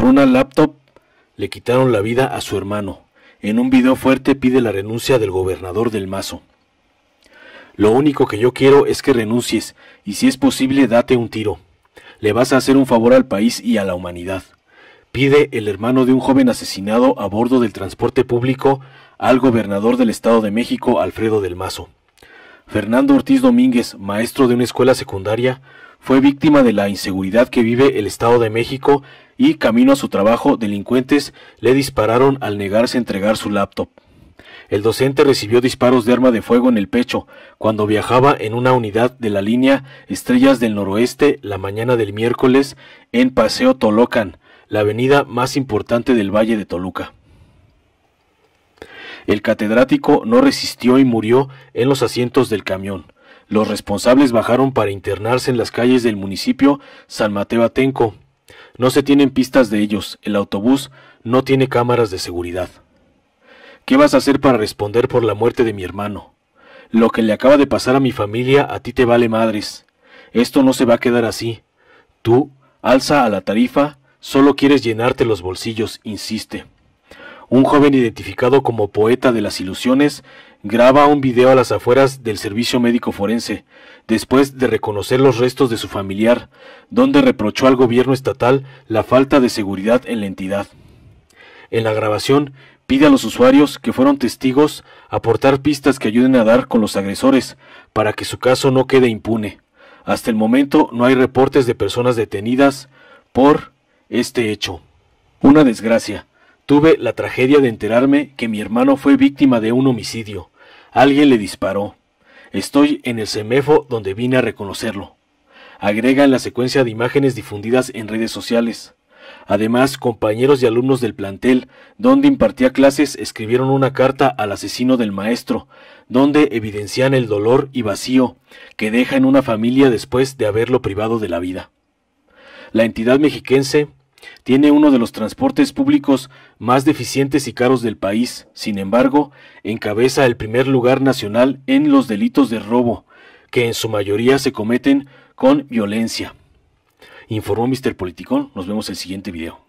Por una laptop le quitaron la vida a su hermano. En un video fuerte pide la renuncia del gobernador del Mazo. Lo único que yo quiero es que renuncies y si es posible date un tiro. Le vas a hacer un favor al país y a la humanidad. Pide el hermano de un joven asesinado a bordo del transporte público al gobernador del Estado de México, Alfredo del Mazo. Fernando Ortiz Domínguez, maestro de una escuela secundaria, fue víctima de la inseguridad que vive el Estado de México y camino a su trabajo, delincuentes le dispararon al negarse a entregar su laptop. El docente recibió disparos de arma de fuego en el pecho cuando viajaba en una unidad de la línea Estrellas del Noroeste la mañana del miércoles en Paseo Tolocan, la avenida más importante del Valle de Toluca. El catedrático no resistió y murió en los asientos del camión. Los responsables bajaron para internarse en las calles del municipio San Mateo Atenco, no se tienen pistas de ellos, el autobús no tiene cámaras de seguridad. ¿Qué vas a hacer para responder por la muerte de mi hermano? Lo que le acaba de pasar a mi familia a ti te vale madres. Esto no se va a quedar así. Tú, alza a la tarifa, solo quieres llenarte los bolsillos, insiste. Un joven identificado como poeta de las ilusiones graba un video a las afueras del servicio médico forense, después de reconocer los restos de su familiar, donde reprochó al gobierno estatal la falta de seguridad en la entidad. En la grabación pide a los usuarios que fueron testigos aportar pistas que ayuden a dar con los agresores, para que su caso no quede impune. Hasta el momento no hay reportes de personas detenidas por este hecho. Una desgracia Tuve la tragedia de enterarme que mi hermano fue víctima de un homicidio. Alguien le disparó. Estoy en el CEMEFO donde vine a reconocerlo. Agrega en la secuencia de imágenes difundidas en redes sociales. Además, compañeros y alumnos del plantel, donde impartía clases, escribieron una carta al asesino del maestro, donde evidencian el dolor y vacío que deja en una familia después de haberlo privado de la vida. La entidad mexiquense tiene uno de los transportes públicos más deficientes y caros del país. Sin embargo, encabeza el primer lugar nacional en los delitos de robo, que en su mayoría se cometen con violencia. Informó Mr. Politicón. Nos vemos en el siguiente video.